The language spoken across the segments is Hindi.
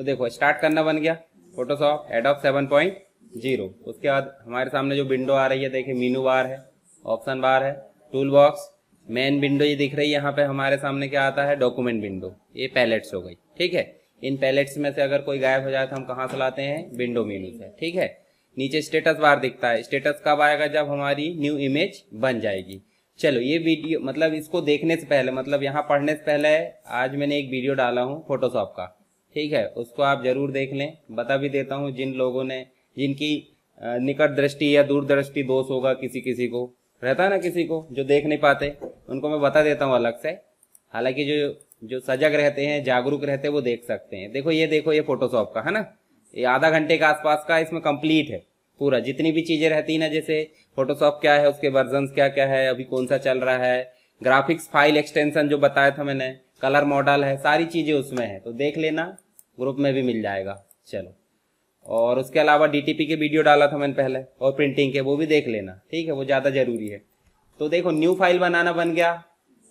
तो देखो स्टार्ट करना बन गया Photoshop Adobe seven point zero उसके बाद हमारे सामने जो विंडो आ रही है देखिए मीनू बार है ऑप्शन बार है टूल बॉक्स मेन विंडो ये दिख रही है यहाँ पे हमारे सामने क्या आता है डॉक्यूमेंट विंडो ये पैलेट्स हो गई ठीक है इन पैलेट्स में से अगर कोई गायब हो जाए तो हम कहाँ से लाते हैं विंडो मीनू से ठीक है नीचे स्टेटस बार दिखता है स्टेटस कब आएगा जब हमारी न्यू इमेज बन जाएगी चलो ये वीडियो मतलब इसको देखने से पहले मतलब यहाँ पढ़ने से पहले आज मैंने एक वीडियो डाला हूँ फोटोशॉप का ठीक है उसको आप जरूर देख लें बता भी देता हूँ जिन लोगों ने जिनकी निकट दृष्टि या दूरदृष्टि दोष होगा किसी किसी को रहता है ना किसी को जो देख नहीं पाते उनको मैं बता देता हूँ अलग से हालांकि जो जो सजग रहते हैं जागरूक रहते हैं वो देख सकते हैं देखो ये देखो ये फोटोशॉप का है ना ये आधा घंटे के आसपास का इसमें कंप्लीट है पूरा जितनी भी चीज़ें रहती है ना जैसे फोटोशॉप क्या है उसके वर्जन क्या क्या है अभी कौन सा चल रहा है ग्राफिक्स फाइल एक्सटेंशन जो बताया था मैंने कलर मॉडल है सारी चीज़ें उसमें है तो देख लेना ग्रुप में भी मिल जाएगा चलो और उसके अलावा डीटीपी के वीडियो डाला था मैंने पहले और प्रिंटिंग के वो भी देख लेना ठीक है वो ज़्यादा ज़रूरी है तो देखो न्यू फाइल बनाना बन गया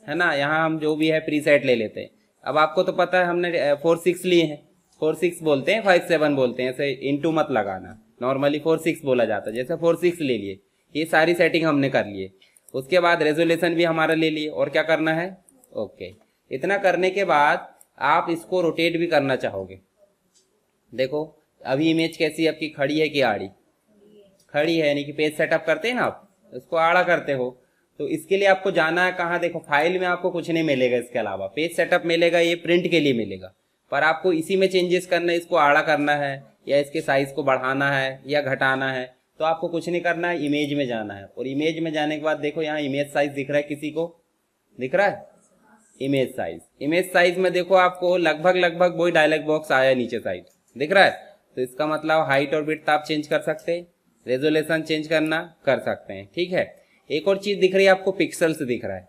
है ना यहाँ हम जो भी है प्री सेट ले लेते हैं अब आपको तो पता है हमने फोर सिक्स लिए हैं फोर सिक्स बोलते हैं फाइव सेवन बोलते हैं ऐसे टू मत लगाना नॉर्मली फोर सिक्स बोला जाता है जैसे फोर सिक्स ले लिए ये सारी सेटिंग हमने कर लिए उसके बाद रेजोल्यूशन भी हमारा ले लिए और क्या करना है ओके okay. इतना करने के बाद आप इसको रोटेट भी करना चाहोगे देखो अभी इमेज कैसी आपकी खड़ी है कि आड़ी खड़ी है यानी कि पेज सेटअप करते हैं ना आप उसको आड़ा करते हो तो इसके लिए आपको जाना है कहाँ देखो फाइल में आपको कुछ नहीं मिलेगा इसके अलावा पेज सेटअप मिलेगा ये प्रिंट के लिए मिलेगा पर आपको इसी में चेंजेस करना है इसको आड़ा करना है या इसके साइज को बढ़ाना है या घटाना है तो आपको कुछ नहीं करना है इमेज में जाना है और इमेज में जाने के बाद देखो यहाँ इमेज साइज दिख रहा है किसी को दिख रहा है इमेज साइज इमेज साइज में देखो आपको लगभग लगभग वही डायलॉग बॉक्स आया नीचे साइड दिख रहा है तो इसका मतलब हाइट और विथ आप चेंज कर सकते हैं रेजोल्यूशन चेंज करना कर सकते हैं ठीक है एक और चीज दिख रही है आपको पिक्सल्स दिख रहा है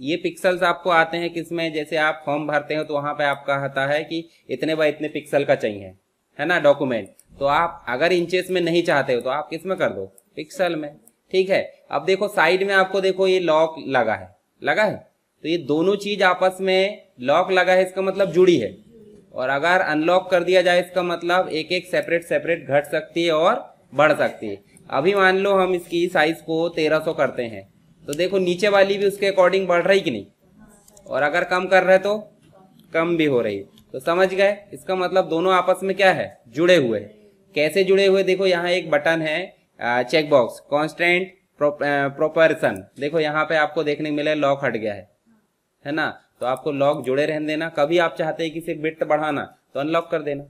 ये पिक्सल्स आपको आते हैं किसमें जैसे आप फॉर्म भरते हो तो वहां पे आपका आता है कि इतने बाय इतने पिक्सल का चाहिए है ना डॉक्यूमेंट तो आप अगर इंचेस में नहीं चाहते हो तो आप किस में कर दो पिक्सल में ठीक है अब देखो साइड में आपको देखो ये लॉक लगा है लगा है तो ये दोनों चीज आपस में लॉक लगा है इसका मतलब जुड़ी है और अगर अनलॉक कर दिया जाए इसका मतलब एक एक सेपरेट सेपरेट घट सकती है और बढ़ सकती है अभी मान लो हम इसकी साइज को 1300 करते हैं तो देखो नीचे वाली भी उसके अकॉर्डिंग बढ़ रही कि नहीं और अगर कम कर रहे तो कम भी हो रही तो समझ गए इसका मतलब दोनों आपस में क्या है जुड़े हुए कैसे जुड़े हुए देखो यहाँ एक बटन है चेकबॉक्स कॉन्स्टेंट प्रोपरसन देखो यहाँ पे आपको देखने को मिला लॉक हट गया है है ना तो आपको लॉक जुड़े रहने देना कभी आप चाहते हैं कि सिर्फ बिट बढ़ाना तो अनलॉक कर देना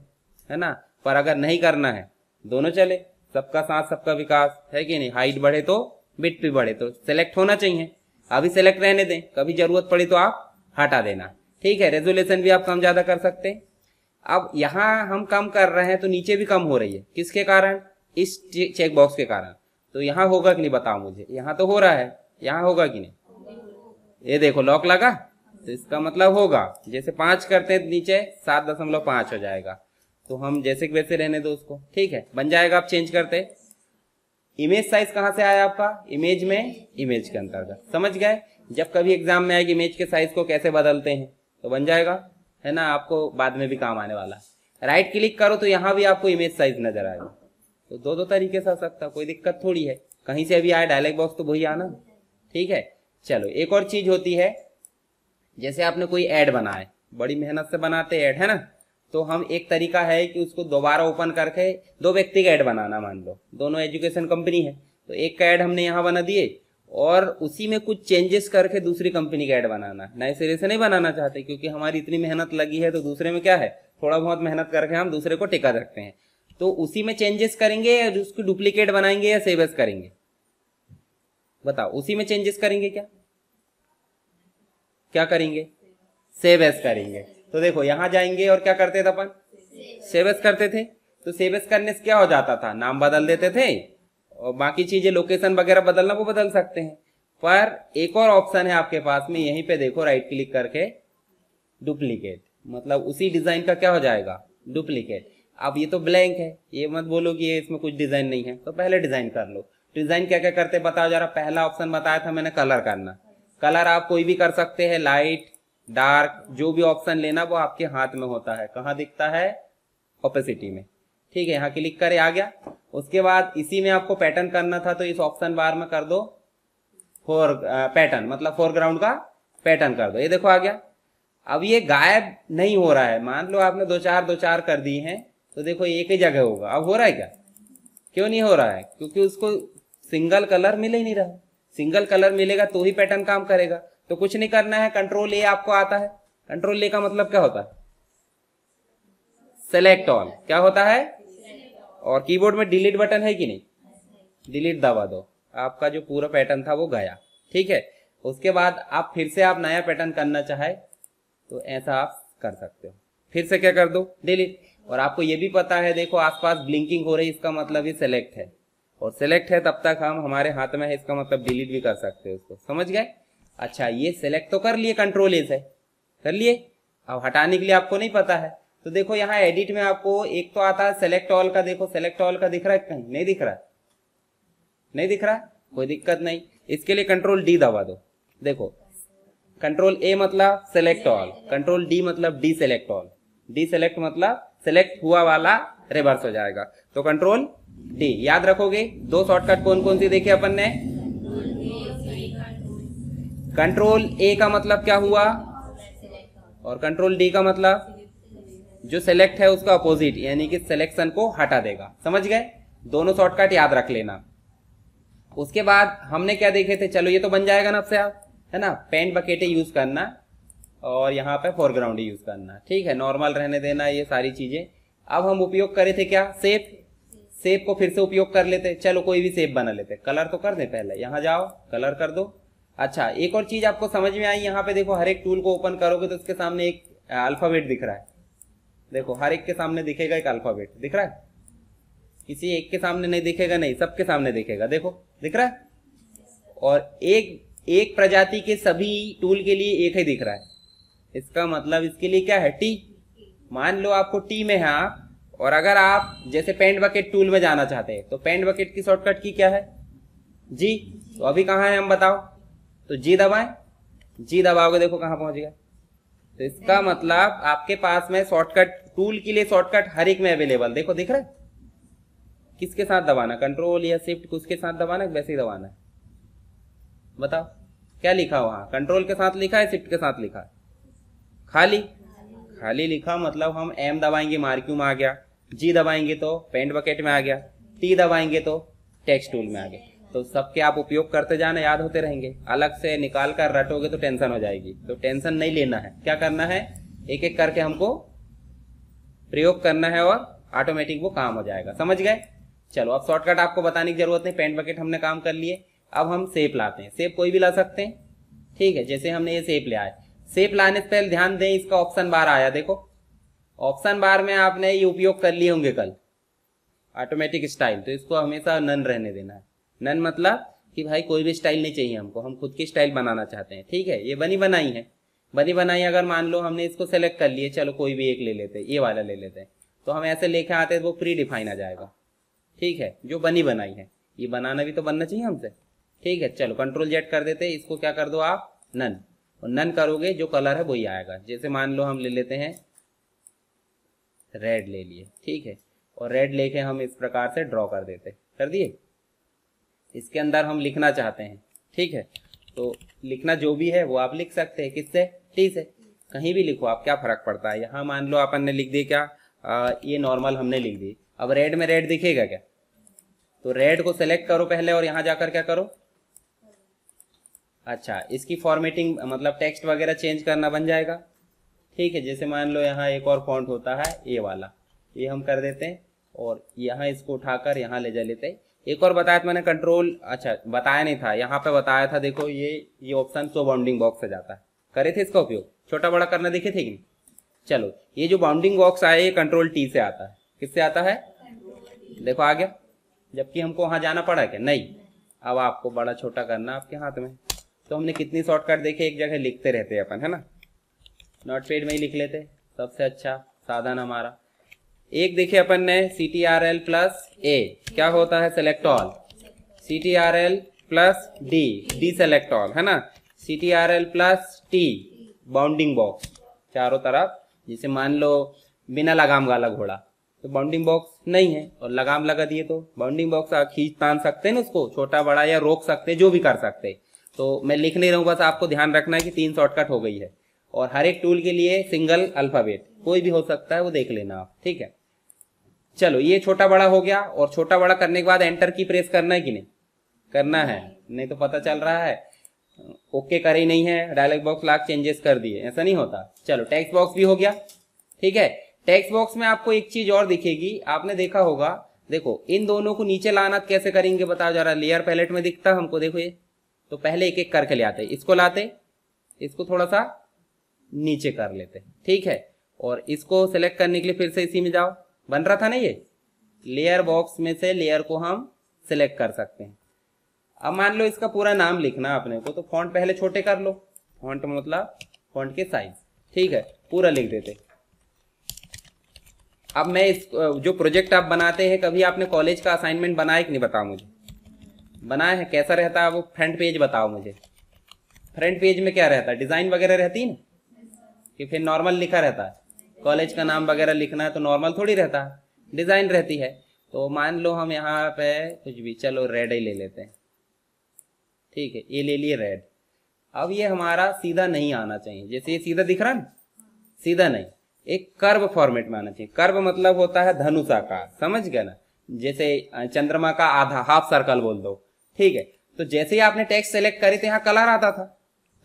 है ना पर अगर नहीं करना है दोनों चले सबका साथ सबका विकास है कि नहीं हाइट बढ़े तो बिट भी बढ़े तो सेलेक्ट होना चाहिए अभी सेलेक्ट रहने दें कभी जरूरत पड़ी तो आप हटा देना ठीक है रेजोल्यूशन भी आप कम ज्यादा कर सकते हैं अब यहाँ हम कम कर रहे हैं तो नीचे भी कम हो रही है किसके कारण इस चेकबॉक्स के कारण तो यहाँ होगा कि नहीं बताओ मुझे यहाँ तो हो रहा है यहाँ होगा कि नहीं ये देखो लॉक लगा तो इसका मतलब होगा जैसे पांच करते हैं नीचे सात दशमलव पांच हो जाएगा तो हम जैसे वैसे रहने दो उसको ठीक है बन जाएगा आप चेंज करते इमेज साइज कहाँ से आया आपका इमेज में इमेज के अंतर्गत समझ गए जब कभी एग्जाम में आएगी इमेज के साइज को कैसे बदलते हैं तो बन जाएगा है ना आपको बाद में भी काम आने वाला राइट क्लिक करो तो यहाँ भी आपको इमेज साइज नजर आएगा तो दो दो तरीके से आ सकता कोई दिक्कत थोड़ी है कहीं से अभी आए डायलॉग बॉक्स तो वही आना ठीक है चलो एक और चीज होती है जैसे आपने कोई ऐड है बड़ी मेहनत से बनाते ऐड है ना तो हम एक तरीका है कि उसको दोबारा ओपन करके दो व्यक्ति का ऐड बनाना मान लो दोनों एजुकेशन कंपनी है तो एक का ऐड हमने यहाँ बना दिए और उसी में कुछ चेंजेस करके दूसरी कंपनी का ऐड बनाना नए सिरे से नहीं बनाना चाहते क्योंकि हमारी इतनी मेहनत लगी है तो दूसरे में क्या है थोड़ा बहुत मेहनत करके हम दूसरे को टिका रखते हैं तो उसी में चेंजेस करेंगे या उसकी डुप्लीकेट बनाएंगे या सेवेस करेंगे बताओ उसी में चेंजेस करेंगे क्या क्या करेंगे सेव एस करेंगे तो देखो यहां जाएंगे और क्या करते थे अपन सेव एस करते थे तो सेव एस करने से क्या हो जाता था नाम बदल देते थे और बाकी चीजें लोकेशन वगैरह बदलना वो बदल सकते हैं पर एक और ऑप्शन है आपके पास में यहीं पे देखो राइट क्लिक करके डुप्लीकेट मतलब उसी डिजाइन का क्या हो जाएगा डुप्लीकेट अब ये तो ब्लैंक है ये मत बोलो कि ये इसमें कुछ डिजाइन नहीं है तो पहले डिजाइन कर लो डिजाइन क्या क्या करते बताओ जरा पहला ऑप्शन बताया था मैंने कलर करना कलर आप कोई भी कर सकते हैं लाइट डार्क जो भी ऑप्शन लेना वो आपके हाथ में होता है कहाँ दिखता है ओपेसिटी में ठीक है यहाँ क्लिक करें आ गया उसके बाद इसी में आपको पैटर्न करना था तो इस ऑप्शन बार में कर दो फोर पैटर्न मतलब फोरग्राउंड का पैटर्न कर दो ये देखो आ गया अब ये गायब नहीं हो रहा है मान लो आपने दो चार दो चार कर दिए हैं तो देखो एक ही जगह होगा अब हो रहा है क्या क्यों नहीं हो रहा है क्योंकि उसको सिंगल कलर मिल ही नहीं रहा सिंगल कलर मिलेगा तो ही पैटर्न काम करेगा तो कुछ नहीं करना है कंट्रोल ए आपको आता है कंट्रोल ए का मतलब क्या होता है सेलेक्ट ऑल क्या होता है और कीबोर्ड में डिलीट बटन है कि नहीं डिलीट दबा दो आपका जो पूरा पैटर्न था वो गया ठीक है उसके बाद आप फिर से आप नया पैटर्न करना चाहे तो ऐसा आप कर सकते हो फिर से क्या कर दो डिलीट और आपको ये भी पता है देखो आसपास ब्लिंकिंग हो रही है इसका मतलब ये सेलेक्ट है और सेलेक्ट है तब तक हम हमारे हाथ में है इसका मतलब डिलीट भी कर सकते हैं उसको समझ गए अच्छा ये सेलेक्ट तो कर लिए कंट्रोल ए से कर लिए अब हटाने के लिए आपको नहीं पता है तो देखो यहाँ एडिट में आपको एक तो आता है सेलेक्ट ऑल का देखो सेलेक्ट ऑल का दिख रहा है कहीं नहीं दिख रहा नहीं दिख रहा कोई दिक्कत नहीं इसके लिए कंट्रोल डी दबा दो देखो कंट्रोल ए मतलब सेलेक्ट ऑल कंट्रोल डी मतलब deselect all deselect मतलब सेलेक्ट हुआ वाला रिवर्स हो जाएगा तो कंट्रोल डी याद रखोगे दो शॉर्टकट कौन कौन सी देखे अपन ने कंट्रोल ए का मतलब क्या हुआ और कंट्रोल डी का मतलब जो सेलेक्ट है उसका अपोजिट यानी कि सिलेक्शन को हटा देगा समझ गए दोनों शॉर्टकट याद रख लेना उसके बाद हमने क्या देखे थे चलो ये तो बन जाएगा ना आपसे आप है ना पेंट बकेटे यूज करना और यहाँ पे फोरग्राउंड यूज करना ठीक है नॉर्मल रहने देना ये सारी चीजें अब हम उपयोग करे थे क्या सेफ सेप को फिर से उपयोग कर लेते चलो कोई भी सेप बना लेते कलर तो कर दे पहले यहाँ जाओ कलर कर दो अच्छा एक और चीज आपको समझ में आई यहाँ पे देखो हर एक टूल को ओपन करोगे तो उसके सामने एक अल्फाबेट दिख रहा है देखो हर एक के सामने दिखेगा एक अल्फाबेट दिख रहा है किसी एक के सामने नहीं दिखेगा नहीं सबके सामने दिखेगा देखो दिख रहा है और एक एक प्रजाति के सभी टूल के लिए एक ही दिख रहा है इसका मतलब इसके लिए क्या है टी मान लो आपको टी में है आप हाँ? और अगर आप जैसे पेंट बकेट टूल में जाना चाहते हैं तो पेंट बकेट की शॉर्टकट की क्या है जी तो अभी कहाँ है हम बताओ तो जी दबाएं जी दबाओगे देखो कहाँ गया तो इसका मतलब आपके पास में शॉर्टकट टूल के लिए शॉर्टकट हर एक में अवेलेबल देखो दिख रहा है किसके साथ दबाना कंट्रोल या शिफ्ट किसके साथ दबाना वैसे ही दबाना है बताओ क्या लिखा वहां कंट्रोल के साथ लिखा है शिफ्ट के साथ लिखा है खाली खाली लिखा मतलब हम एम दबाएंगे मार्क्यूम आ गया जी दबाएंगे तो पेंट बकेट में आ गया टी दबाएंगे तो टेक्स्ट टूल में आ गया तो सबके आप उपयोग करते जाना याद होते रहेंगे अलग से निकाल कर रटोगे तो टेंशन हो जाएगी तो टेंशन नहीं लेना है क्या करना है एक एक करके हमको प्रयोग करना है और ऑटोमेटिक वो काम हो जाएगा समझ गए चलो अब शॉर्टकट आपको बताने की जरूरत नहीं पेंट बकेट हमने काम कर लिए अब हम सेप लाते हैं सेप कोई भी ला सकते हैं ठीक है जैसे हमने ये सेप लिया है सेप लाने से पहले ध्यान दें इसका ऑप्शन बार आया देखो ऑप्शन बार में आपने ये उपयोग कर लिए होंगे कल ऑटोमेटिक स्टाइल तो इसको हमेशा नन रहने देना है नन मतलब कि भाई कोई भी स्टाइल नहीं चाहिए हमको हम खुद की स्टाइल बनाना चाहते हैं ठीक है ये बनी बनाई है बनी बनाई अगर मान लो हमने इसको सेलेक्ट कर लिए चलो कोई भी एक ले लेते हैं ये वाला ले लेते हैं तो हम ऐसे लेके आते हैं तो वो प्री डिफाइन आ जाएगा ठीक है जो बनी बनाई है ये बनाना भी तो बनना चाहिए हमसे ठीक है चलो कंट्रोल जेट कर देते इसको क्या कर दो आप नन और नन करोगे जो कलर है वही आएगा जैसे मान लो हम ले लेते हैं रेड ले लिए ठीक है और रेड लेके हम इस प्रकार से ड्रॉ कर देते कर दिए इसके अंदर हम लिखना चाहते हैं ठीक है तो लिखना जो भी है वो आप लिख सकते हैं किससे टी से कहीं भी लिखो आप क्या फर्क पड़ता है यहाँ मान लो अपन ने लिख दी क्या आ, ये नॉर्मल हमने लिख दी अब रेड में रेड दिखेगा क्या तो रेड को सेलेक्ट करो पहले और यहाँ जाकर क्या करो अच्छा इसकी फॉर्मेटिंग मतलब टेक्स्ट वगैरह चेंज करना बन जाएगा ठीक है जैसे मान लो यहाँ एक और फॉन्ट होता है ए वाला ये हम कर देते हैं और यहाँ इसको उठाकर यहाँ ले जा लेते हैं एक और बताया था मैंने कंट्रोल अच्छा बताया नहीं था यहाँ पे बताया था देखो ये ये ऑप्शन सो बाउंडिंग बॉक्स से जाता है करे थे इसका उपयोग छोटा बड़ा करना देखे थे कि चलो ये जो बाउंडिंग बॉक्स आया ये कंट्रोल टी से आता है किससे आता है देखो आ गया जबकि हमको वहां जाना पड़ा क्या नहीं अब आपको बड़ा छोटा करना आपके हाथ में तो हमने कितनी शॉर्टकट देखे एक जगह लिखते रहते हैं अपन है ना नोट पेड में ही लिख लेते सबसे अच्छा साधन हमारा एक देखिए अपन ने C T R L plus A क्या होता है select all C T R L plus D deselect all है ना C T R L plus T bounding box चारों तरफ जिसे मान लो बिना लगाम वाला घोड़ा तो बाउंडिंग बॉक्स नहीं है और लगाम लगा दिए तो बाउंडिंग बॉक्स आप खींच तान सकते हैं ना उसको छोटा बड़ा या रोक सकते हैं जो भी कर सकते तो मैं लिख नहीं रहा हूँ बस आपको ध्यान रखना है कि तीन शॉर्टकट हो गई है और हर एक टूल के लिए सिंगल अल्फ़ाबेट कोई भी हो सकता है वो देख लेना आप ठीक है चलो ये छोटा बड़ा हो गया और छोटा बड़ा करने के बाद एंटर की प्रेस करना है कि नहीं करना है नहीं तो पता चल रहा है ओके करे नहीं है डायलॉग बॉक्स लाख चेंजेस कर दिए ऐसा नहीं होता चलो टेक्स बॉक्स भी हो गया ठीक है टेक्स्ट बॉक्स में आपको एक चीज और दिखेगी आपने देखा होगा देखो इन दोनों को नीचे लाना कैसे करेंगे बताओ जरा लेयर पैलेट में दिखता हमको देखो ये तो पहले एक एक करके ले आते इसको लाते इसको थोड़ा सा नीचे कर लेते हैं ठीक है और इसको सेलेक्ट करने के लिए फिर से इसी में जाओ बन रहा था ना ये लेयर बॉक्स में से लेयर को हम सेलेक्ट कर सकते हैं अब मान लो इसका पूरा नाम लिखना अपने को तो फॉन्ट पहले छोटे कर लो फॉन्ट मतलब फॉन्ट के साइज ठीक है पूरा लिख देते अब मैं इस जो प्रोजेक्ट आप बनाते हैं कभी आपने कॉलेज का असाइनमेंट बनाया कि नहीं बताओ मुझे बनाया है कैसा रहता है वो फ्रंट पेज बताओ मुझे फ्रंट पेज में क्या रहता है डिज़ाइन वगैरह रहती है ना कि फिर नॉर्मल लिखा रहता है कॉलेज का नाम वगैरह लिखना है तो नॉर्मल थोड़ी रहता है डिज़ाइन रहती है तो मान लो हम यहाँ पे कुछ भी चलो रेड ही ले लेते हैं ठीक है ये ले लिए रेड अब ये हमारा सीधा नहीं आना चाहिए जैसे ये सीधा दिख रहा है सीधा नहीं एक कर्व फॉर्मेट में आना चाहिए कर्व मतलब होता है धनुषा का समझ गए ना जैसे चंद्रमा का आधा हाफ सर्कल बोल दो ठीक है तो जैसे ही आपने टेक्स्ट सेलेक्ट करी तो यहाँ कलर आता था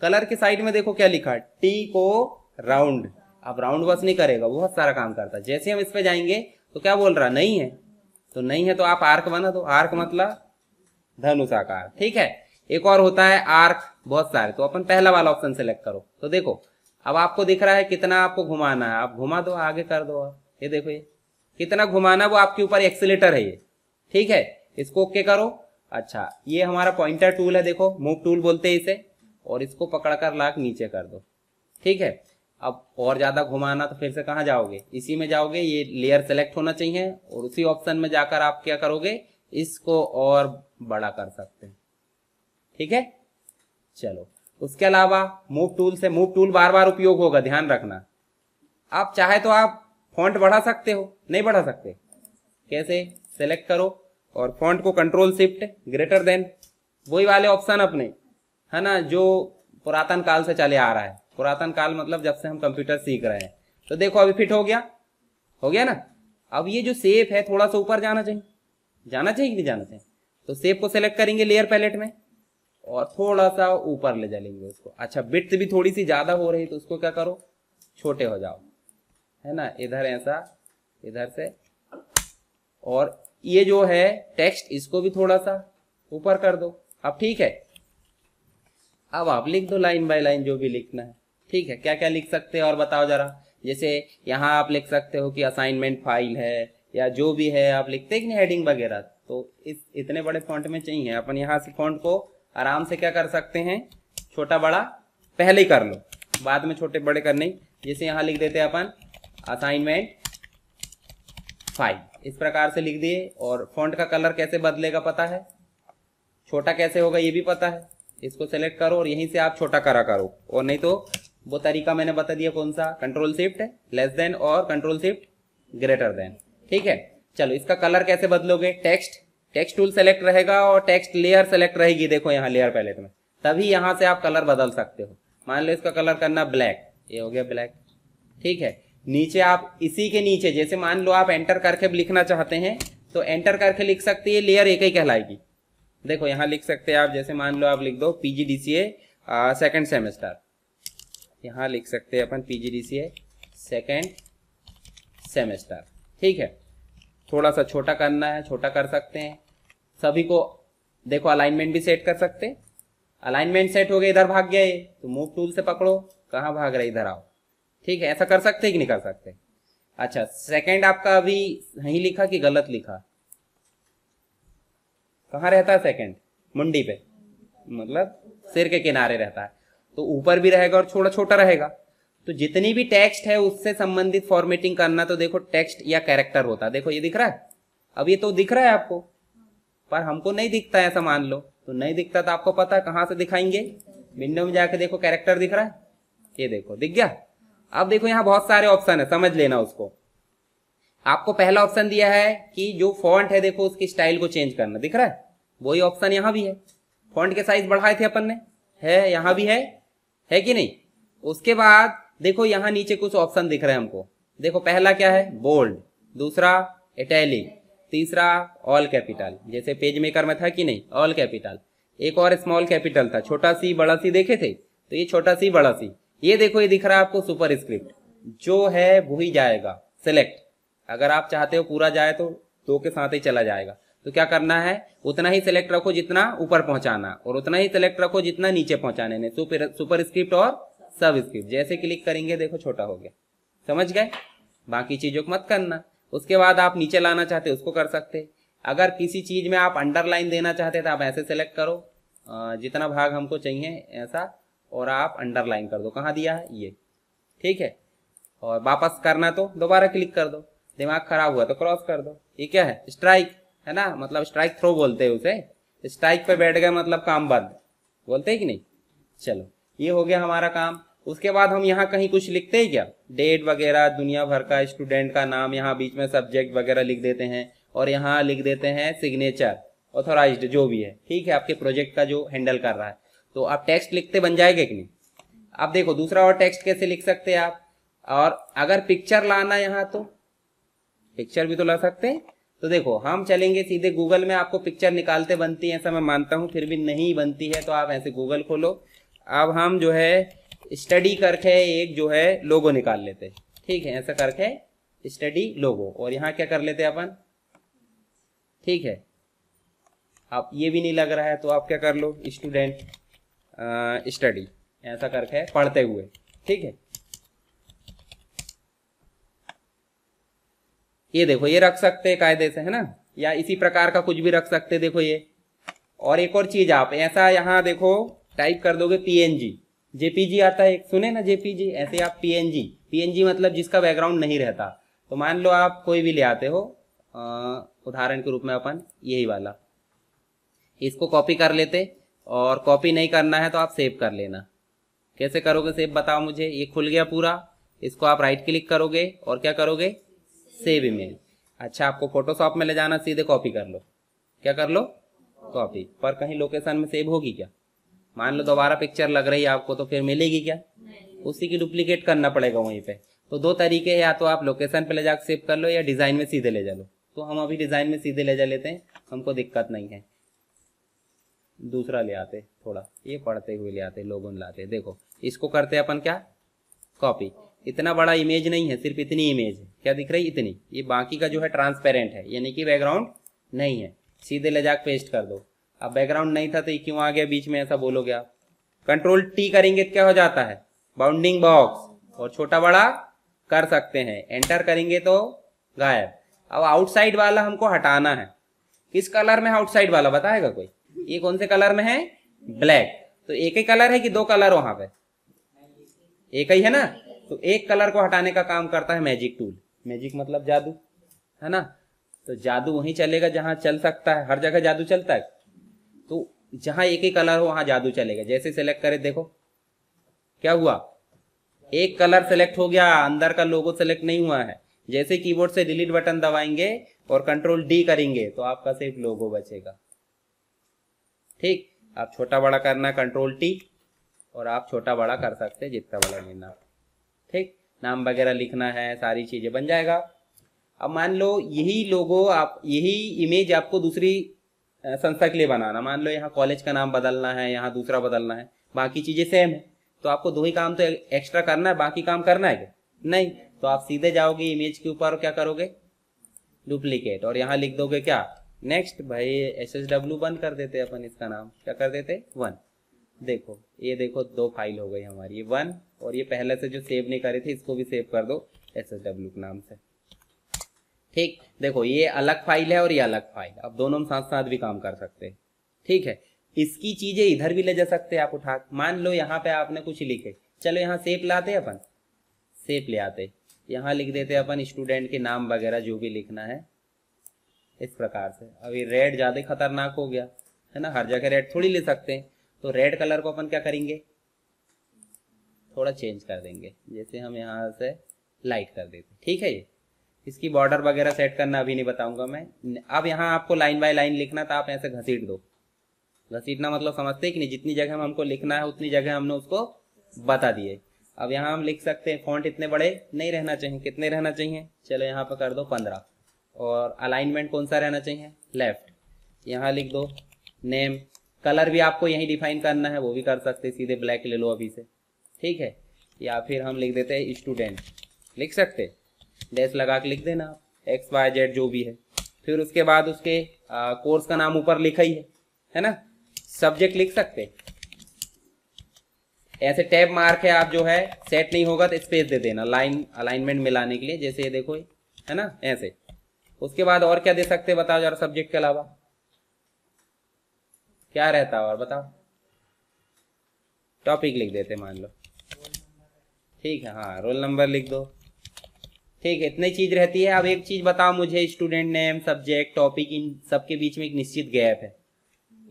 कलर के साइड में देखो क्या लिखा टी को राउंड अब राउंड बस नहीं करेगा बहुत सारा काम करता है जैसे हम इस पे जाएंगे तो क्या बोल रहा नहीं है तो नहीं है तो आप आर्क बना दो आर्क मतलब धनुष आकार ठीक है एक और होता है आर्क बहुत सारे तो अपन पहला वाला ऑप्शन सेलेक्ट करो तो देखो अब आपको दिख रहा है कितना आपको घुमाना है आप घुमा दो आगे कर दो ये देखो ये कितना घुमाना वो आपके ऊपर एक्सीटर है ये ठीक है इसको ओके करो अच्छा ये हमारा पॉइंटर टूल है देखो मूव टूल बोलते हैं इसे और इसको पकड़कर लाख नीचे कर दो ठीक है अब और ज़्यादा घुमाना तो फिर से कहाँ जाओगे इसी में जाओगे ये लेयर सेलेक्ट होना चाहिए और उसी ऑप्शन में जाकर आप क्या करोगे इसको और बड़ा कर सकते हैं ठीक है चलो उसके अलावा मूव टूल से मूव टूल बार बार उपयोग होगा ध्यान रखना आप चाहे तो आप फॉन्ट बढ़ा सकते हो नहीं बढ़ा सकते कैसे सेलेक्ट करो और फॉन्ट को कंट्रोल शिफ्ट ग्रेटर देन वही वाले ऑप्शन अपने है ना जो पुरातन काल से चले आ रहा है पुरातन काल मतलब जब से हम कंप्यूटर सीख रहे हैं तो देखो अभी फिट हो गया हो गया ना अब ये जो सेप है थोड़ा सा ऊपर जाना चाहिए जाना चाहिए कि नहीं जाना चाहिए तो सेप को सेलेक्ट करेंगे लेयर पैलेट में और थोड़ा सा ऊपर ले जाएंगे उसको अच्छा बिट्स भी थोड़ी सी ज़्यादा हो रही तो उसको क्या करो छोटे हो जाओ है ना इधर ऐसा इधर से और ये जो है टेक्स्ट इसको भी थोड़ा सा ऊपर कर दो अब ठीक है अब आप लिख दो लाइन बाय लाइन जो भी लिखना है ठीक है क्या क्या लिख सकते हैं और बताओ जरा जैसे यहाँ आप लिख सकते हो कि असाइनमेंट फाइल है या जो भी है आप लिखते हैं कि हेडिंग वगैरह तो इस इतने बड़े फॉन्ट में चाहिए अपन यहाँ से फॉन्ट को आराम से क्या कर सकते हैं छोटा बड़ा पहले ही कर लो बाद में छोटे बड़े करने जैसे यहाँ लिख देते अपन असाइनमेंट फाइल इस प्रकार से लिख दिए और फॉन्ट का कलर कैसे बदलेगा पता है छोटा कैसे होगा ये भी पता है इसको सेलेक्ट करो और यहीं से आप छोटा करा करो और नहीं तो वो तरीका मैंने बता दिया कौन सा कंट्रोल शिफ्ट लेस देन और कंट्रोल शिफ्ट ग्रेटर देन ठीक है चलो इसका कलर कैसे बदलोगे टेक्स्ट टेक्स्ट टूल सेलेक्ट रहेगा और टेक्स्ट लेयर सेलेक्ट रहेगी देखो यहाँ लेयर पैलेट में तभी यहाँ से आप कलर बदल सकते हो मान लो इसका कलर करना ब्लैक ये हो गया ब्लैक ठीक है नीचे आप इसी के नीचे जैसे मान लो आप एंटर करके लिखना चाहते हैं तो एंटर करके लिख सकते हैं लेयर एक ही कहलाएगी देखो यहाँ लिख सकते हैं आप जैसे मान लो आप लिख दो पीजीडीसीए सेकंड सेमेस्टर यहाँ लिख सकते हैं अपन पीजीडीसीए सेकेंड सेमेस्टर ठीक है थोड़ा सा छोटा करना है छोटा कर सकते हैं सभी को देखो अलाइनमेंट भी सेट कर सकते हैं अलाइनमेंट सेट हो गया इधर भाग गया ये तो मूव टूल से पकड़ो कहाँ भाग रहे इधर आओ ठीक है ऐसा कर सकते हैं कि नहीं कर सकते अच्छा सेकेंड आपका अभी नहीं लिखा कि गलत लिखा कहाँ रहता है सेकेंड मुंडी पे मतलब सिर के किनारे रहता है तो ऊपर भी रहेगा और छोटा छोटा रहेगा तो जितनी भी टेक्स्ट है उससे संबंधित फॉर्मेटिंग करना तो देखो टेक्स्ट या कैरेक्टर होता है देखो ये दिख रहा है अब ये तो दिख रहा है आपको पर हमको नहीं दिखता है ऐसा मान लो तो नहीं दिखता तो आपको पता है से दिखाएंगे विंडो में जाके देखो कैरेक्टर दिख रहा है ये देखो दिख गया अब देखो यहाँ बहुत सारे ऑप्शन है समझ लेना उसको आपको पहला ऑप्शन दिया है कि जो फॉन्ट है देखो उसकी स्टाइल को चेंज करना दिख रहा है वही ऑप्शन यहाँ भी है फॉन्ट के साइज बढ़ाए थे अपन ने है यहाँ भी है है कि नहीं उसके बाद देखो यहाँ नीचे कुछ ऑप्शन दिख रहे हैं हमको देखो पहला क्या है बोल्ड दूसरा इटैलिक तीसरा ऑल कैपिटल जैसे पेज मेकर में था कि नहीं ऑल कैपिटल एक और स्मॉल कैपिटल था छोटा सी बड़ा सी देखे थे तो ये छोटा सी बड़ा सी ये देखो ये दिख रहा है आपको सुपर स्क्रिप्ट जो है वही जाएगा सिलेक्ट अगर आप चाहते हो पूरा जाए तो दो के साथ ही चला जाएगा तो क्या करना है उतना ही सिलेक्ट रखो जितना ऊपर पहुंचाना और उतना ही सिलेक्ट रखो जितना नीचे पहुंचाने ने सुपर सुपर स्क्रिप्ट और सब स्क्रिप्ट जैसे क्लिक करेंगे देखो छोटा हो गया समझ गए बाकी चीज़ों को मत करना उसके बाद आप नीचे लाना चाहते उसको कर सकते अगर किसी चीज़ में आप अंडरलाइन देना चाहते तो आप ऐसे सेलेक्ट करो जितना भाग हमको चाहिए ऐसा और आप अंडरलाइन कर दो कहाँ दिया है ये ठीक है और वापस करना तो दोबारा क्लिक कर दो दिमाग खराब हुआ तो क्रॉस कर दो ये क्या है स्ट्राइक है ना मतलब स्ट्राइक थ्रो बोलते हैं उसे स्ट्राइक पे बैठ गए मतलब काम बंद बोलते हैं कि नहीं चलो ये हो गया हमारा काम उसके बाद हम यहाँ कहीं कुछ लिखते हैं क्या डेट वगैरह दुनिया भर का स्टूडेंट का नाम यहाँ बीच में सब्जेक्ट वगैरह लिख देते हैं और यहाँ लिख देते हैं सिग्नेचर ऑथोराइज जो भी है ठीक है आपके प्रोजेक्ट का जो हैंडल कर रहा है तो आप टेक्स्ट लिखते बन जाएगा कि नहीं अब देखो दूसरा और टेक्स्ट कैसे लिख सकते हैं आप और अगर पिक्चर लाना यहाँ तो पिक्चर भी तो ला सकते हैं तो देखो हम चलेंगे सीधे गूगल में आपको पिक्चर निकालते बनती है ऐसा मैं मानता हूँ फिर भी नहीं बनती है तो आप ऐसे गूगल खोलो अब हम जो है स्टडी करके एक जो है लोगो निकाल लेते ठीक है ऐसा करके स्टडी लोगो और यहाँ क्या कर लेते अपन ठीक है आप ये भी नहीं लग रहा है तो आप क्या कर लो स्टूडेंट स्टडी ऐसा करके पढ़ते हुए ठीक है ये देखो ये रख सकते हैं कायदे से है ना या इसी प्रकार का कुछ भी रख सकते देखो ये और एक और चीज आप ऐसा यहाँ देखो टाइप कर दोगे पीएनजी जेपीजी आता है सुने ना जेपीजी ऐसे आप पीएनजी पीएनजी मतलब जिसका बैकग्राउंड नहीं रहता तो मान लो आप कोई भी ले आते हो उदाहरण के रूप में अपन यही वाला इसको कॉपी कर लेते और कॉपी नहीं करना है तो आप सेव कर लेना कैसे करोगे सेव बताओ मुझे ये खुल गया पूरा इसको आप राइट क्लिक करोगे और क्या करोगे सेव इमेज अच्छा आपको फोटोशॉप में ले जाना सीधे कॉपी कर लो क्या कर लो कॉपी पर कहीं लोकेशन में सेव होगी क्या मान लो दोबारा पिक्चर लग रही है आपको तो फिर मिलेगी क्या उसी की डुप्लीकेट करना पड़ेगा वहीं पे तो दो तरीके हैं या तो आप लोकेशन पे ले जाकर सेव कर लो या डिज़ाइन में सीधे ले जा लो तो हम अभी डिज़ाइन में सीधे ले जा लेते हैं हमको दिक्कत नहीं है दूसरा ले आते थोड़ा ये पढ़ते हुए ले आते लोगों लाते देखो इसको करते अपन क्या कॉपी इतना बड़ा इमेज नहीं है सिर्फ इतनी इमेज है क्या दिख रही इतनी ये बाकी का जो है ट्रांसपेरेंट है यानी कि बैकग्राउंड नहीं है सीधे ले जाकर पेस्ट कर दो अब बैकग्राउंड नहीं था तो क्यों आ गया बीच में ऐसा बोलोगे आप कंट्रोल टी करेंगे तो क्या हो जाता है बाउंडिंग बॉक्स और छोटा बड़ा कर सकते हैं एंटर करेंगे तो गायब अब आउटसाइड वाला हमको हटाना है किस कलर में आउटसाइड वाला बताएगा कोई ये कौन से कलर में है ब्लैक तो एक ही कलर है कि दो कलर वहां पे एक ही है ना तो एक कलर को हटाने का काम करता है मैजिक टूल मैजिक मतलब जादू है ना तो जादू वहीं चलेगा जहां चल सकता है हर जगह जादू चलता है तो जहां एक ही कलर हो वहां जादू चलेगा जैसे सेलेक्ट करे देखो क्या हुआ एक कलर सेलेक्ट हो गया अंदर का लोगो सेलेक्ट नहीं हुआ है जैसे कीबोर्ड से डिलीट बटन दबाएंगे और कंट्रोल डी करेंगे तो आपका सिर्फ लोगो बचेगा ठीक आप छोटा बड़ा करना कंट्रोल टी और आप छोटा बड़ा कर सकते हैं जितना बड़ा लेना ठीक नाम वगैरह लिखना है सारी चीज़ें बन जाएगा अब मान लो यही लोगो आप यही इमेज आपको दूसरी संस्था के लिए बनाना मान लो यहाँ कॉलेज का नाम बदलना है यहाँ दूसरा बदलना है बाकी चीज़ें सेम है तो आपको दो ही काम तो एक्स्ट्रा करना है बाकी काम करना है क्या नहीं तो आप सीधे जाओगे इमेज के ऊपर क्या करोगे डुप्लीकेट और यहाँ लिख दोगे क्या नेक्स्ट भाई एस एस डब्ल्यू बंद कर देते अपन इसका नाम क्या कर देते वन देखो ये देखो दो फाइल हो गई हमारी वन और ये पहले से जो सेव नहीं करी थी इसको भी सेव कर दो एस एस डब्ल्यू के नाम से ठीक देखो ये अलग फाइल है और ये अलग फाइल अब दोनों हम साथ साथ भी काम कर सकते हैं ठीक है इसकी चीजें इधर भी ले जा सकते हैं आप उठा मान लो यहाँ पे आपने कुछ लिखे चलो यहाँ सेप लाते अपन सेप ले आते यहाँ लिख देते अपन स्टूडेंट के नाम वगैरह जो भी लिखना है इस प्रकार से अभी रेड ज़्यादा खतरनाक हो गया है ना हर जगह रेड थोड़ी ले सकते हैं तो रेड कलर को अपन क्या करेंगे थोड़ा चेंज कर देंगे जैसे हम यहाँ से लाइट कर देते ठीक है ये इसकी बॉर्डर वगैरह सेट करना अभी नहीं बताऊंगा मैं अब यहाँ आपको लाइन बाय लाइन लिखना था आप ऐसे घसीट दो घसीटना मतलब समझते हैं कि नहीं जितनी जगह हम हमको लिखना है उतनी जगह हमने उसको बता दिए अब यहाँ हम लिख सकते हैं फॉन्ट इतने बड़े नहीं रहना चाहिए कितने रहना चाहिए चलो यहाँ पर कर दो पंद्रह और अलाइनमेंट कौन सा रहना चाहिए लेफ्ट यहाँ लिख दो नेम कलर भी आपको यही डिफाइन करना है वो भी कर सकते सीधे ब्लैक ले लो अभी से ठीक है या फिर हम लिख देते हैं स्टूडेंट लिख सकते डैश लगा के लिख देना आप एक्स वाई जेड जो भी है फिर उसके बाद उसके आ, कोर्स का नाम ऊपर लिखा ही है है ना सब्जेक्ट लिख सकते ऐसे टैब मार के आप जो है सेट नहीं होगा तो स्पेस दे देना लाइन अलाइनमेंट मिलाने के लिए जैसे ये देखो है ना ऐसे उसके बाद और क्या दे सकते बताओ जरा सब्जेक्ट के अलावा क्या रहता है और बताओ टॉपिक लिख देते मान लो ठीक है हाँ रोल नंबर लिख दो ठीक है इतनी चीज रहती है अब एक चीज बताओ मुझे स्टूडेंट नेम सब्जेक्ट टॉपिक इन सबके बीच में एक निश्चित गैप है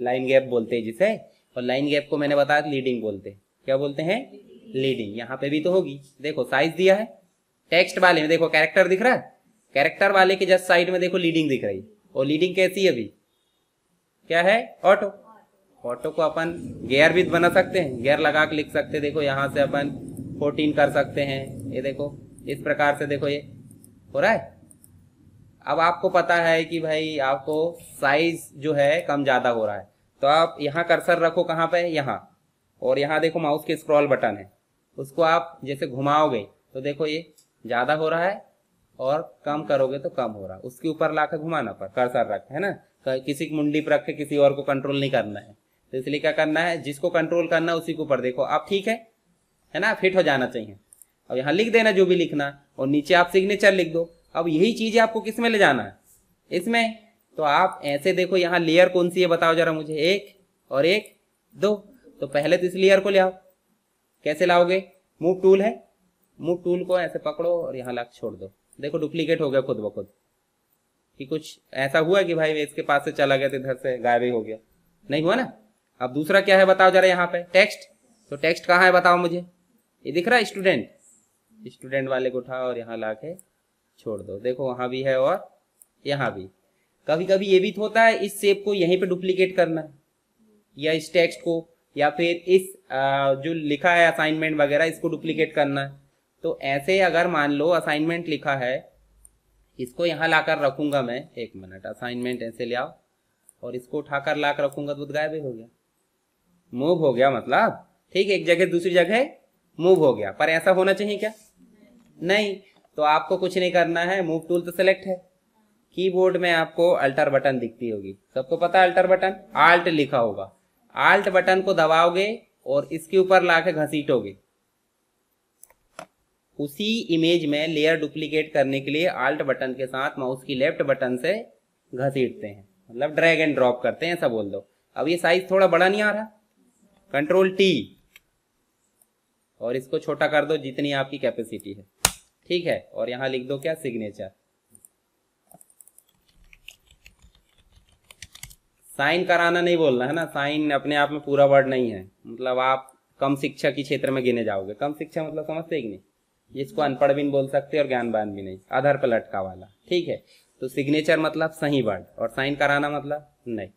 लाइन गैप बोलते हैं जिसे और लाइन गैप को मैंने बताया लीडिंग बोलते हैं क्या बोलते हैं लीडिंग यहाँ पे भी तो होगी देखो साइज दिया है टेक्स्ट वाले में देखो कैरेक्टर दिख रहा है कैरेक्टर वाले के जस्ट साइड में देखो लीडिंग दिख रही और लीडिंग कैसी है अभी क्या है ऑटो ऑटो को अपन गेयर भी बना सकते हैं गेयर लगा के लिख सकते हैं देखो यहाँ से अपन फोर्टीन कर सकते हैं ये देखो इस प्रकार से देखो ये हो रहा है अब आपको पता है कि भाई आपको साइज जो है कम ज़्यादा हो रहा है तो आप यहाँ कर्सर रखो कहाँ पे यहाँ और यहाँ देखो माउस के स्क्रॉल बटन है उसको आप जैसे घुमाओगे तो देखो ये ज़्यादा हो रहा है और कम करोगे तो कम हो रहा है उसके ऊपर ला घुमाना पर कर्सर रख है ना तो किसी की मुंडी पर रख के किसी और को कंट्रोल नहीं करना है तो इसलिए क्या करना है जिसको कंट्रोल करना है उसी के ऊपर देखो आप ठीक है है ना फिट हो जाना चाहिए अब यहाँ लिख देना जो भी लिखना और नीचे आप सिग्नेचर लिख दो अब यही चीज आपको किस में ले जाना है इसमें तो आप ऐसे देखो यहाँ लेयर कौन सी है बताओ जरा मुझे एक और एक दो तो पहले तो इस लेयर को ले आओ कैसे लाओगे मूव टूल है मूव टूल को ऐसे पकड़ो और यहाँ लाख छोड़ दो देखो डुप्लीकेट हो गया खुद ब खुद कि कुछ ऐसा हुआ कि भाई इसके पास से चला गया तो इधर से गायब ही हो गया नहीं हुआ ना अब दूसरा क्या है बताओ जरा यहाँ पे टेक्स्ट तो टेक्स्ट कहाँ है बताओ मुझे ये दिख रहा है स्टूडेंट स्टूडेंट वाले को उठाओ और यहाँ ला के छोड़ दो देखो वहां भी है और यहाँ भी कभी कभी ये भी तो होता है इस सेप को यहीं पे डुप्लीकेट करना या इस टेक्स्ट को या फिर इस जो लिखा है असाइनमेंट वगैरह इसको डुप्लीकेट करना है तो ऐसे अगर मान लो असाइनमेंट लिखा है इसको यहाँ लाकर रखूंगा मैं एक मिनट असाइनमेंट ऐसे ले आओ और इसको उठाकर ला कर रखूंगा तो गायब हो गया मूव हो गया मतलब ठीक है एक जगह दूसरी जगह मूव हो गया पर ऐसा होना चाहिए क्या नहीं तो आपको कुछ नहीं करना है मूव टूल तो सिलेक्ट है कीबोर्ड में आपको अल्टर बटन दिखती होगी सबको पता अल्टर बटन आल्ट लिखा होगा आल्ट बटन को दबाओगे और इसके ऊपर लाके घसीटोगे उसी इमेज में लेयर डुप्लीकेट करने के लिए आल्ट बटन के साथ माउस की लेफ्ट बटन से घसीटते हैं मतलब ड्रैग एंड ड्रॉप करते हैं ऐसा बोल दो अब ये साइज थोड़ा बड़ा नहीं आ रहा कंट्रोल टी और इसको छोटा कर दो जितनी आपकी कैपेसिटी है ठीक है और यहाँ लिख दो क्या सिग्नेचर साइन कराना नहीं बोलना है ना साइन अपने आप में पूरा वर्ड नहीं है मतलब आप कम शिक्षा के क्षेत्र में गिने जाओगे कम शिक्षा मतलब समझते ही नहीं जिसको अनपढ़ भी नहीं बोल सकते और ज्ञानवान भी नहीं आधार पर लटका वाला ठीक है तो सिग्नेचर मतलब सही वर्ड और साइन कराना मतलब नहीं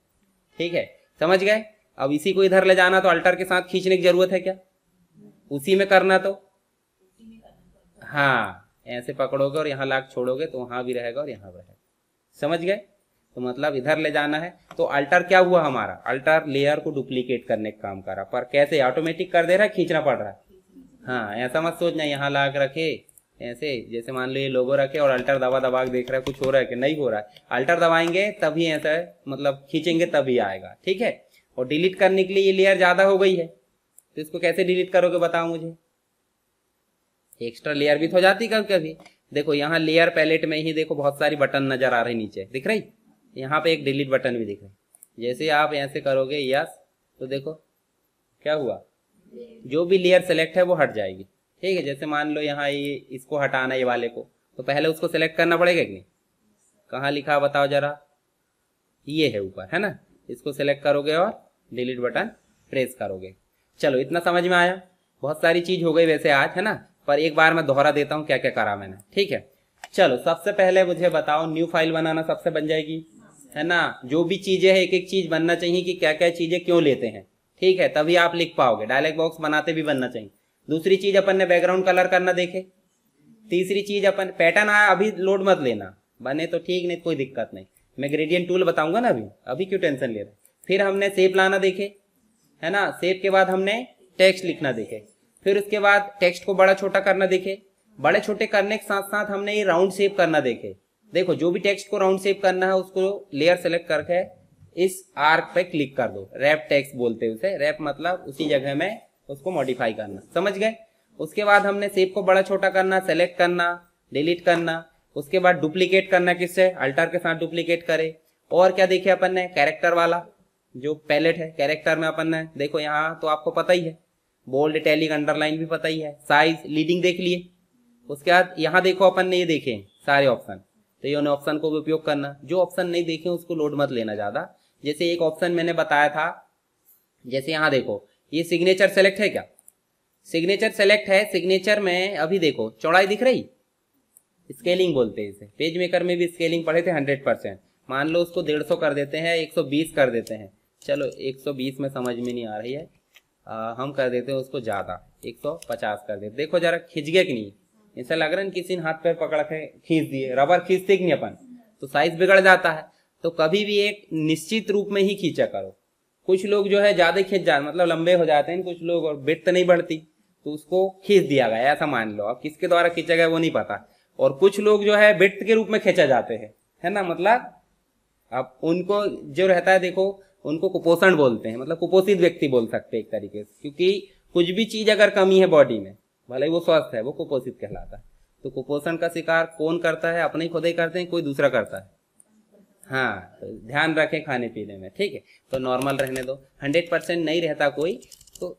ठीक है समझ गए अब इसी को इधर ले जाना तो अल्टर के साथ खींचने की जरूरत है क्या उसी में करना तो हाँ ऐसे पकड़ोगे और यहाँ लाख छोड़ोगे तो वहां भी रहेगा और यहाँ भी रहेगा समझ गए तो मतलब इधर ले जाना है तो अल्टर क्या हुआ हमारा अल्टर लेयर को डुप्लीकेट करने का काम करा पर कैसे ऑटोमेटिक कर दे रहा है खींचना पड़ रहा है हाँ ऐसा मत सोचना यहाँ लाख रखे ऐसे जैसे मान लो ये लोगो रखे और अल्टर दवा दबा देख रहा है कुछ हो रहा है कि नहीं हो रहा है अल्टर दबाएंगे तभी ऐसा मतलब खींचेंगे तभी आएगा ठीक है और डिलीट करने के लिए ये लेयर ज्यादा हो गई है तो इसको कैसे डिलीट करोगे बताओ मुझे एक्स्ट्रा लेयर भी तो जाती कभी कभी देखो यहाँ लेयर पैलेट में ही देखो बहुत सारी बटन नजर आ रही नीचे दिख रही यहाँ पे एक डिलीट बटन भी दिख रहा है जैसे आप ऐसे करोगे यस तो देखो क्या हुआ जो भी लेयर सेलेक्ट है वो हट जाएगी ठीक है जैसे मान लो यहाँ ये इसको हटाना ये वाले को तो पहले उसको सेलेक्ट करना पड़ेगा कि नहीं कहाँ लिखा बताओ जरा ये है ऊपर है ना इसको सेलेक्ट करोगे और डिलीट बटन प्रेस करोगे चलो इतना समझ में आया बहुत सारी चीज़ हो गई वैसे आज है ना पर एक बार मैं दोहरा देता हूँ क्या क्या करा मैंने ठीक है चलो सबसे पहले मुझे बताओ न्यू फाइल बनाना सबसे बन जाएगी है ना जो भी चीज़ें है एक एक चीज़ बनना चाहिए कि क्या क्या चीज़ें क्यों लेते हैं ठीक है तभी आप लिख पाओगे डायलॉग बॉक्स बनाते भी बनना चाहिए दूसरी चीज़ अपन ने बैकग्राउंड कलर करना देखे तीसरी चीज़ अपन पैटर्न आया अभी लोड मत लेना बने तो ठीक नहीं तो कोई दिक्कत नहीं मैं ग्रेडियंट टूल बताऊंगा ना अभी अभी क्यों टेंशन ले रहा फिर हमने सेप लाना देखे है ना सेप के बाद हमने टेक्स्ट लिखना देखे फिर उसके बाद टेक्स्ट को बड़ा छोटा करना देखे बड़े छोटे करने के साथ साथ हमने ये राउंड सेप करना देखे देखो जो भी टेक्स्ट को राउंड सेप करना है उसको लेयर सेलेक्ट करके इस आर्क पे क्लिक कर दो रैप टेक्स्ट बोलते हैं उसे रैप मतलब उसी जगह में उसको मॉडिफाई करना समझ गए उसके बाद हमने सेप को बड़ा छोटा करना सेलेक्ट करना डिलीट करना उसके बाद डुप्लीकेट करना किससे अल्टर के साथ डुप्लीकेट करे और क्या देखे अपन ने कैरेक्टर वाला जो पैलेट है कैरेक्टर में अपन ने देखो यहाँ तो आपको पता ही है बोल्ड टैलिक अंडरलाइन भी पता ही है साइज लीडिंग देख लिए उसके बाद यहाँ देखो अपन ने ये देखे सारे ऑप्शन तो ये उन्हें ऑप्शन को भी उपयोग करना जो ऑप्शन नहीं देखे उसको लोड मत लेना ज़्यादा जैसे एक ऑप्शन मैंने बताया था जैसे यहाँ देखो ये सिग्नेचर सेलेक्ट है क्या सिग्नेचर सेलेक्ट है सिग्नेचर में अभी देखो चौड़ाई दिख रही स्केलिंग बोलते हैं इसे पेज मेकर में भी स्केलिंग पढ़े थे हंड्रेड परसेंट मान लो उसको डेढ़ सौ कर देते हैं एक सौ बीस कर देते हैं चलो 120 में समझ में नहीं आ रही है आ, हम कर देते हैं उसको ज़्यादा 150 कर देते देखो जरा खिंच गया कि नहीं ऐसा लग रहा है किसी ने हाथ पैर पकड़ के खींच दिए रबर खींचते कि नहीं अपन तो साइज बिगड़ जाता है तो कभी भी एक निश्चित रूप में ही खींचा करो कुछ लोग जो है ज़्यादा खींच जा मतलब लंबे हो जाते हैं कुछ लोग और बिट नहीं बढ़ती तो उसको खींच दिया गया ऐसा मान लो अब किसके द्वारा खींचा गया वो नहीं पता और कुछ लोग जो है बिट के रूप में खींचा जाते हैं है ना मतलब अब उनको जो रहता है देखो उनको कुपोषण बोलते हैं मतलब कुपोषित व्यक्ति बोल सकते हैं एक तरीके से क्योंकि कुछ भी चीज अगर कमी है बॉडी में भले ही वो स्वस्थ है वो कुपोषित कहलाता है तो कुपोषण का शिकार कौन करता है अपने ही खुद ही करते हैं कोई दूसरा करता है हाँ तो ध्यान रखें खाने पीने में ठीक है तो नॉर्मल रहने दो हंड्रेड परसेंट नहीं रहता कोई तो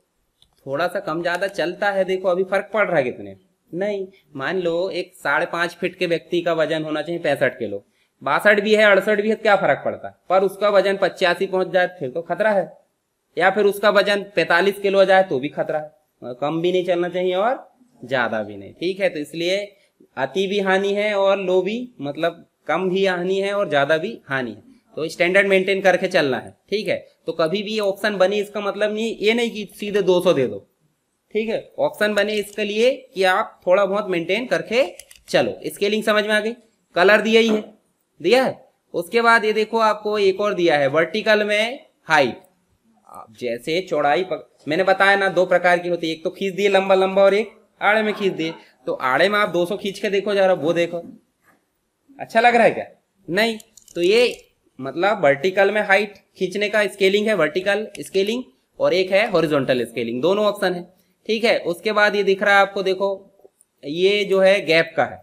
थोड़ा सा कम ज़्यादा चलता है देखो अभी फर्क पड़ रहा है कितने नहीं मान लो एक साढ़े पांच फिट के व्यक्ति का वजन होना चाहिए पैंसठ किलो बासठ भी है अड़सठ भी है तो क्या फर्क पड़ता है पर उसका वजन पचासी पहुंच जाए तो फिर तो खतरा है या फिर उसका वजन पैतालीस किलो आ जाए तो भी खतरा है कम भी नहीं चलना चाहिए और ज्यादा भी नहीं ठीक है तो इसलिए अति भी हानि है और लो भी मतलब कम भी हानि है और ज्यादा भी हानि है तो स्टैंडर्ड मेंटेन करके चलना है ठीक है तो कभी भी ये ऑप्शन बने इसका मतलब नहीं ये नहीं कि सीधे 200 दे दो ठीक है ऑप्शन बने इसके लिए कि आप थोड़ा बहुत मेंटेन करके चलो स्केलिंग समझ में आ गई कलर दिया ही है दिया है उसके बाद ये देखो आपको एक और दिया है वर्टिकल में हाइट जैसे चौड़ाई पक... मैंने बताया ना दो प्रकार की होती है एक तो खींच दिए लंबा लंबा और एक आड़े में खींच दिए तो आड़े में आप 200 खींच के देखो जरा वो देखो अच्छा लग रहा है क्या नहीं तो ये मतलब वर्टिकल में हाइट खींचने का स्केलिंग है वर्टिकल स्केलिंग और एक है हॉरिजॉन्टल स्केलिंग दोनों ऑप्शन है ठीक है उसके बाद ये दिख रहा है आपको देखो ये जो है गैप का है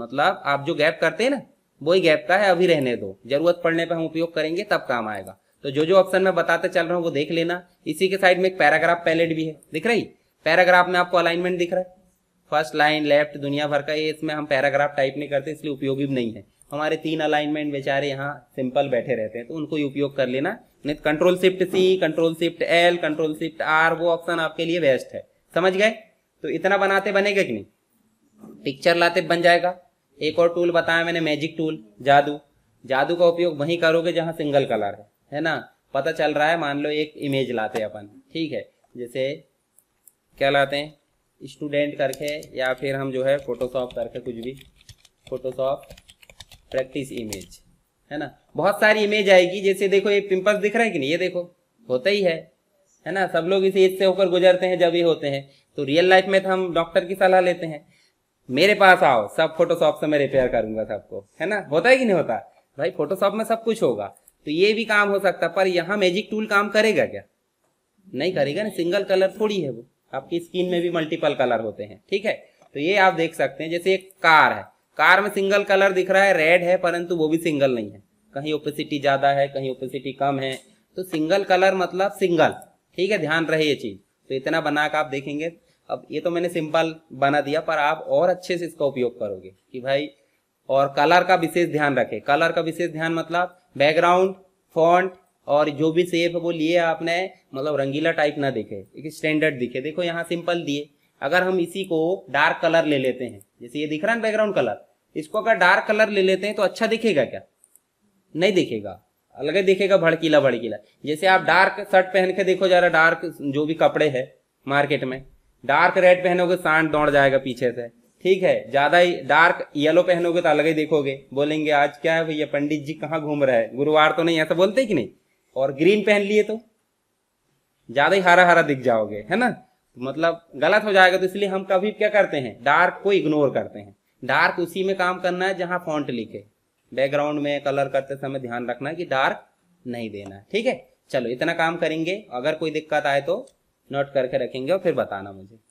मतलब आप जो गैप करते हैं ना वही गैप का है अभी रहने दो जरूरत पड़ने पर हम उपयोग करेंगे तब काम आएगा तो जो जो ऑप्शन मैं बताते चल रहा हूँ वो देख लेना इसी के साइड में एक पैराग्राफ पैलेट भी है दिख रही पैराग्राफ में आपको अलाइनमेंट दिख रहा है फर्स्ट लाइन लेफ्ट दुनिया भर का ये इसमें हम पैराग्राफ टाइप नहीं करते इसलिए उपयोगी नहीं है हमारे तीन अलाइनमेंट बेचारे यहाँ सिंपल बैठे रहते हैं तो उनको उपयोग कर लेना नहीं control shift C control shift L control shift R वो ऑप्शन आपके लिए बेस्ट है समझ गए तो इतना बनाते बनेगा कि नहीं पिक्चर लाते बन जाएगा एक और टूल बताया मैंने मैजिक टूल जादू जादू का उपयोग वहीं करोगे जहाँ सिंगल कलर है है ना पता चल रहा है मान लो एक इमेज लाते अपन ठीक है जैसे क्या लाते हैं स्टूडेंट करके या फिर हम जो है फोटोशॉप करके कुछ भी फोटोशॉप प्रैक्टिस इमेज है ना बहुत सारी इमेज आएगी जैसे देखो ये पिंपल्स दिख रहे हैं कि नहीं ये देखो होता ही है है ना सब लोग इसे एज से होकर गुजरते हैं जब ये होते हैं तो रियल लाइफ में तो हम डॉक्टर की सलाह लेते हैं मेरे पास आओ सब फोटोशॉप से मैं रिपेयर करूंगा सबको है ना होता है कि नहीं होता भाई फोटोशॉप में सब कुछ होगा तो ये भी काम हो सकता पर यहाँ मैजिक टूल काम करेगा क्या नहीं करेगा ना सिंगल कलर थोड़ी है वो आपकी स्किन में भी मल्टीपल कलर होते हैं ठीक है तो ये आप देख सकते हैं जैसे एक कार है कार में सिंगल कलर दिख रहा है रेड है परंतु वो भी सिंगल नहीं है कहीं ओपेसिटी ज़्यादा है कहीं ओपेसिटी कम है तो सिंगल कलर मतलब सिंगल ठीक है ध्यान रहे ये चीज़ तो इतना बना कर आप देखेंगे अब ये तो मैंने सिंपल बना दिया पर आप और अच्छे से इसका उपयोग करोगे कि भाई और कलर का विशेष ध्यान रखें कलर का विशेष ध्यान मतलब बैकग्राउंड फॉन्ट और जो भी सेफ वो लिए आपने मतलब रंगीला टाइप ना दिखे एक स्टैंडर्ड दिखे देखो यहाँ सिंपल दिए अगर हम इसी को डार्क कलर ले लेते हैं जैसे ये दिख रहा है बैकग्राउंड कलर इसको अगर डार्क कलर ले लेते हैं तो अच्छा दिखेगा क्या नहीं दिखेगा अलग ही दिखेगा भड़कीला भड़कीला जैसे आप डार्क शर्ट पहन के देखो जरा डार्क जो भी कपड़े है मार्केट में डार्क रेड पहनोगे सांड दौड़ जाएगा पीछे से ठीक है ज्यादा ही डार्क येलो पहनोगे तो अलग ही देखोगे बोलेंगे आज क्या है भैया पंडित जी कहाँ घूम रहे हैं गुरुवार तो नहीं ऐसा बोलते कि नहीं और ग्रीन पहन लिए तो ज्यादा ही हरा हरा दिख जाओगे है ना मतलब गलत हो जाएगा तो इसलिए हम कभी क्या करते हैं डार्क को इग्नोर करते हैं डार्क उसी में काम करना है जहां फॉन्ट लिखे बैकग्राउंड में कलर करते समय ध्यान रखना है कि डार्क नहीं देना ठीक है चलो इतना काम करेंगे अगर कोई दिक्कत आए तो नोट करके रखेंगे और फिर बताना मुझे